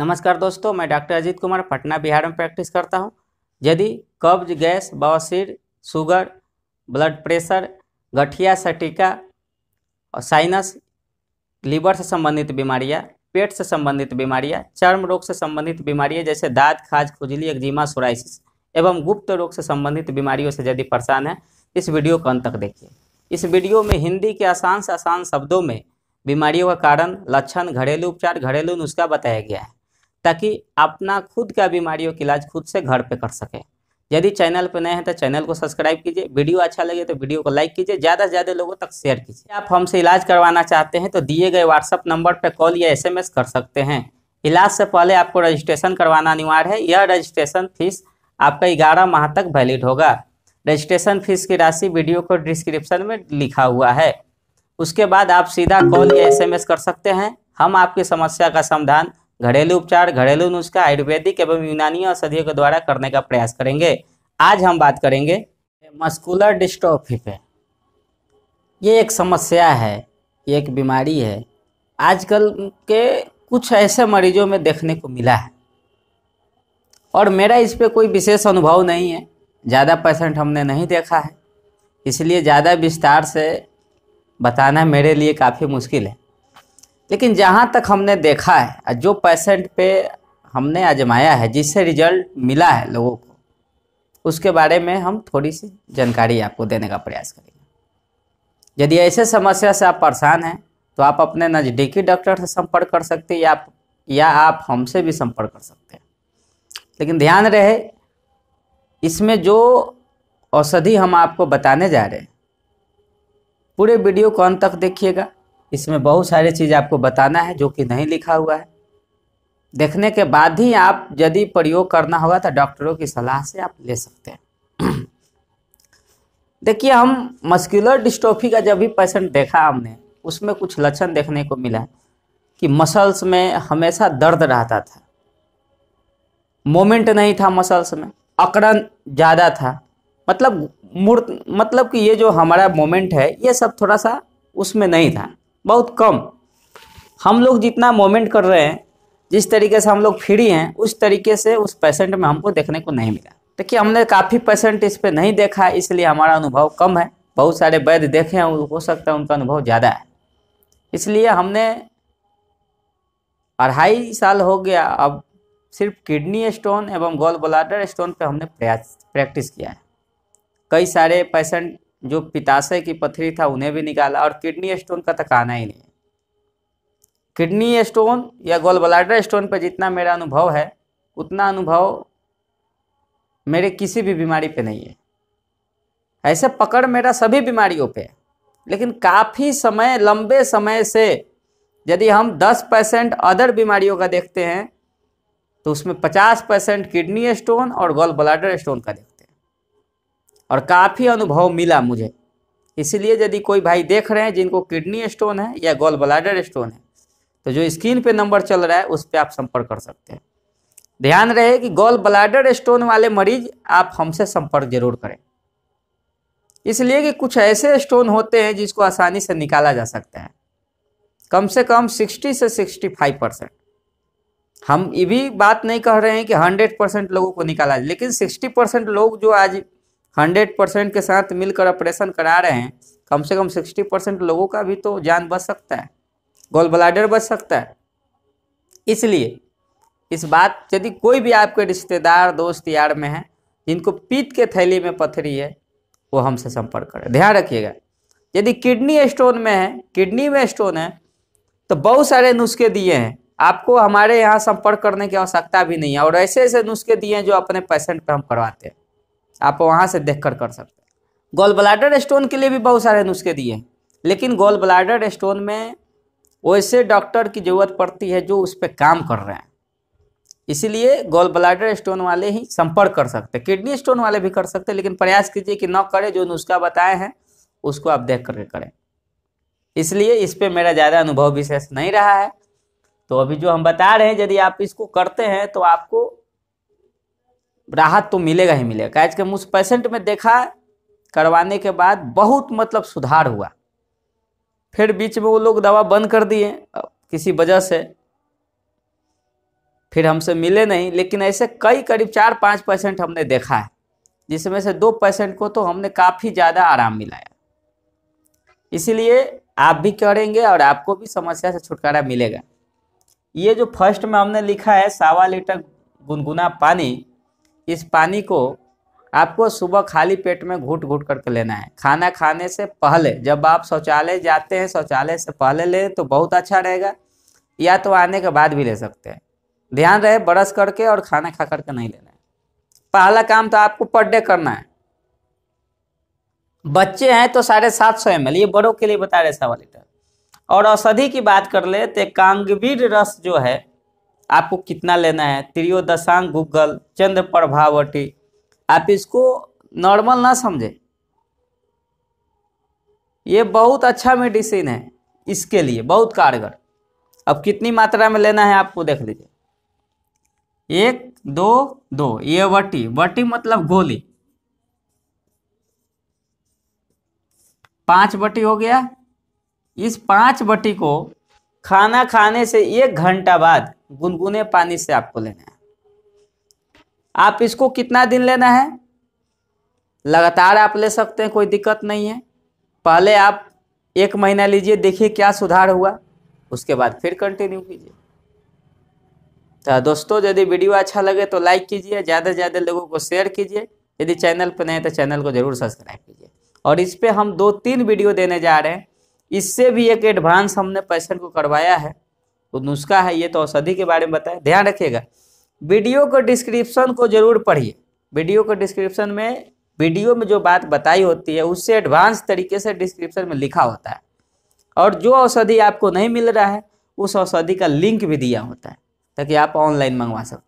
नमस्कार दोस्तों मैं डॉक्टर अजीत कुमार पटना बिहार में प्रैक्टिस करता हूं। यदि कब्ज गैस बवासीर शुगर ब्लड प्रेशर गठिया सटिका और साइनस लीवर से संबंधित बीमारियां पेट से संबंधित बीमारियां चर्म रोग से संबंधित बीमारियां जैसे दाद खाज खुजली एक्जिमा सोराइसिस एवं गुप्त रोग से संबंधित बीमारियों से यदि परेशान है इस वीडियो को अंत तक देखिए इस वीडियो में हिंदी के आसान से आसान शब्दों में बीमारियों का कारण लक्षण घरेलू उपचार घरेलू नुस्खा बताया गया है ताकि अपना खुद का बीमारियों का इलाज खुद से घर पे कर सके यदि चैनल पर नए हैं तो चैनल को सब्सक्राइब कीजिए वीडियो अच्छा लगे तो वीडियो को लाइक कीजिए ज़्यादा से ज़्यादा लोगों तक शेयर कीजिए आप हमसे इलाज करवाना चाहते हैं तो दिए गए व्हाट्सअप नंबर पर कॉल या एस कर सकते हैं इलाज से पहले आपको रजिस्ट्रेशन करवाना अनिवार्य है यह रजिस्ट्रेशन फीस आपका ग्यारह माह तक वैलिड होगा रजिस्ट्रेशन फीस की राशि वीडियो को डिस्क्रिप्शन में लिखा हुआ है उसके बाद आप सीधा कॉल या एसएमएस कर सकते हैं हम आपकी समस्या का समाधान घरेलू उपचार घरेलू नुस्खा आयुर्वेदिक एवं यूनानी औषधियों के द्वारा करने का प्रयास करेंगे आज हम बात करेंगे मस्कुलर डिस्ट्रॉफी पे ये एक समस्या है ये एक बीमारी है आजकल के कुछ ऐसे मरीजों में देखने को मिला है और मेरा इस पर कोई विशेष अनुभव नहीं है ज़्यादा पेशेंट हमने नहीं देखा है इसलिए ज़्यादा विस्तार से बताना मेरे लिए काफ़ी मुश्किल है लेकिन जहाँ तक हमने देखा है जो पेशेंट पे हमने आजमाया है जिससे रिजल्ट मिला है लोगों को उसके बारे में हम थोड़ी सी जानकारी आपको देने का प्रयास करेंगे यदि ऐसे समस्या से आप परेशान हैं तो आप अपने नज़दीकी डॉक्टर से संपर्क कर सकते हैं या या आप हमसे भी संपर्क कर सकते हैं लेकिन ध्यान रहे इसमें जो औषधि हम आपको बताने जा रहे हैं पूरे वीडियो कौन तक देखिएगा इसमें बहुत सारी चीज़ आपको बताना है जो कि नहीं लिखा हुआ है देखने के बाद ही आप यदि प्रयोग करना होगा तो डॉक्टरों की सलाह से आप ले सकते हैं देखिए हम मस्कुलर डिस्ट्रोफी का जब भी पेशेंट देखा हमने उसमें कुछ लक्षण देखने को मिला कि मसल्स में हमेशा दर्द रहता था मोमेंट नहीं था मसल्स में अकड़न ज़्यादा था मतलब मूर्त मतलब कि ये जो हमारा मोमेंट है ये सब थोड़ा सा उसमें नहीं था बहुत कम हम लोग जितना मोमेंट कर रहे हैं जिस तरीके से हम लोग फ्री हैं उस तरीके से उस पेशेंट में हमको देखने को नहीं मिला देखिए हमने काफ़ी पेशेंट इस पर नहीं देखा इसलिए हमारा अनुभव कम है बहुत सारे वैद्य देखे हैं हो सकता है उनका अनुभव ज़्यादा है इसलिए हमने अढ़ाई साल हो गया अब सिर्फ किडनी स्टोन एवं गोल ब्लाडर स्टोन पे हमने प्रयास प्रैक्टिस किया है कई सारे पेशेंट जो पिताशय की पथरी था उन्हें भी निकाला और किडनी स्टोन का तो कहना ही नहीं किडनी स्टोन या गोल ब्लाडर स्टोन पर जितना मेरा अनुभव है उतना अनुभव मेरे किसी भी बीमारी पे नहीं है ऐसे पकड़ मेरा सभी बीमारियों पे है लेकिन काफ़ी समय लंबे समय से यदि हम 10 परसेंट अदर बीमारियों का देखते हैं तो उसमें 50 परसेंट किडनी स्टोन और गोल ब्लाडर स्टोन का देखते हैं और काफ़ी अनुभव मिला मुझे इसीलिए यदि कोई भाई देख रहे हैं जिनको किडनी स्टोन है या गोल ब्लाडर स्टोन है तो जो स्क्रीन पे नंबर चल रहा है उस पर आप संपर्क कर सकते हैं ध्यान रहे कि गोल ब्लाडर स्टोन वाले मरीज आप हमसे संपर्क जरूर करें इसलिए कि कुछ ऐसे स्टोन होते हैं जिसको आसानी से निकाला जा सकता है कम से कम 60 से 65 परसेंट हम ये भी बात नहीं कह रहे हैं कि 100 परसेंट लोगों को निकाला लेकिन 60 परसेंट लोग जो आज हंड्रेड परसेंट के साथ मिलकर ऑपरेशन करा रहे हैं कम से कम सिक्सटी परसेंट लोगों का भी तो जान बच सकता है गोल ब्लाडर बच सकता है इसलिए इस बात यदि कोई भी आपके रिश्तेदार दोस्त यार में है जिनको पीत के थैली में पथरी है वो हमसे संपर्क करें ध्यान रखिएगा यदि किडनी स्टोन में है किडनी में स्टोन है तो बहुत सारे नुस्खे दिए हैं आपको हमारे यहाँ संपर्क करने की आवश्यकता भी नहीं है और ऐसे ऐसे नुस्खे दिए हैं जो अपने पेशेंट पर हम करवाते हैं आप वहाँ से देख कर कर सकते हैं गोल ब्लाडर स्टोन के लिए भी बहुत सारे नुस्खे दिए हैं लेकिन गोल ब्लाडर स्टोन में वैसे डॉक्टर की ज़रूरत पड़ती है जो उस पर काम कर रहे हैं इसीलिए गोल ब्लाडर स्टोन वाले ही संपर्क कर सकते किडनी स्टोन वाले भी कर सकते लेकिन प्रयास कीजिए कि न करें जो नुस्खा बताए हैं उसको आप देख करके करें इसलिए इस पर मेरा ज़्यादा अनुभव विशेष नहीं रहा है तो अभी जो हम बता रहे हैं यदि आप इसको करते हैं तो आपको राहत तो मिलेगा ही मिलेगा कैच के उस पेशेंट में देखा करवाने के बाद बहुत मतलब सुधार हुआ फिर बीच में वो लोग दवा बंद कर दिए किसी वजह से फिर हमसे मिले नहीं लेकिन ऐसे कई करीब चार पाँच पेशेंट हमने देखा है जिसमें से दो पेशेंट को तो हमने काफ़ी ज़्यादा आराम मिलाया इसीलिए आप भी करेंगे और आपको भी समस्या से छुटकारा मिलेगा ये जो फर्स्ट में हमने लिखा है सावा लीटर गुनगुना पानी इस पानी को आपको सुबह खाली पेट में घुट घुट करके लेना है खाना खाने से पहले जब आप शौचालय जाते हैं शौचालय से पहले ले तो बहुत अच्छा रहेगा या तो आने के बाद भी ले सकते हैं ध्यान रहे ब्रश करके और खाना खा करके नहीं लेना है पहला काम तो आपको पर डे करना है बच्चे हैं तो साढ़े सात सौ एम ये बड़ों के लिए बता रहे सवा लीटर और औषधि की बात कर ले तो कांगवीर रस जो है आपको कितना लेना है त्रियोदशांग गूगल चंद्र प्रभावटी आप इसको नॉर्मल ना समझें ये बहुत अच्छा मेडिसिन है इसके लिए बहुत कारगर अब कितनी मात्रा में लेना है आपको देख लीजिए एक दो दो ये वटी वटी मतलब गोली पांच बटी हो गया इस पांच बटी को खाना खाने से एक घंटा बाद गुनगुने पानी से आपको लेना है आप इसको कितना दिन लेना है लगातार आप ले सकते हैं कोई दिक्कत नहीं है पहले आप एक महीना लीजिए देखिए क्या सुधार हुआ उसके बाद फिर कंटिन्यू कीजिए तो दोस्तों यदि वीडियो अच्छा लगे तो लाइक कीजिए ज़्यादा से ज़्यादा लोगों को शेयर कीजिए यदि चैनल पर नहीं है तो चैनल को ज़रूर सब्सक्राइब कीजिए और इस पर हम दो तीन वीडियो देने जा रहे हैं इससे भी एक एडवांस हमने पैसेंट को करवाया है तो नुस्खा है ये तो औषधि के बारे में बताएं ध्यान रखिएगा वीडियो को डिस्क्रिप्शन को जरूर पढ़िए वीडियो को डिस्क्रिप्शन में वीडियो में जो बात बताई होती है उससे एडवांस तरीके से डिस्क्रिप्शन में लिखा होता है और जो औषधि आपको नहीं मिल रहा है उस औषधि का लिंक भी दिया होता है ताकि आप ऑनलाइन मंगवा सकते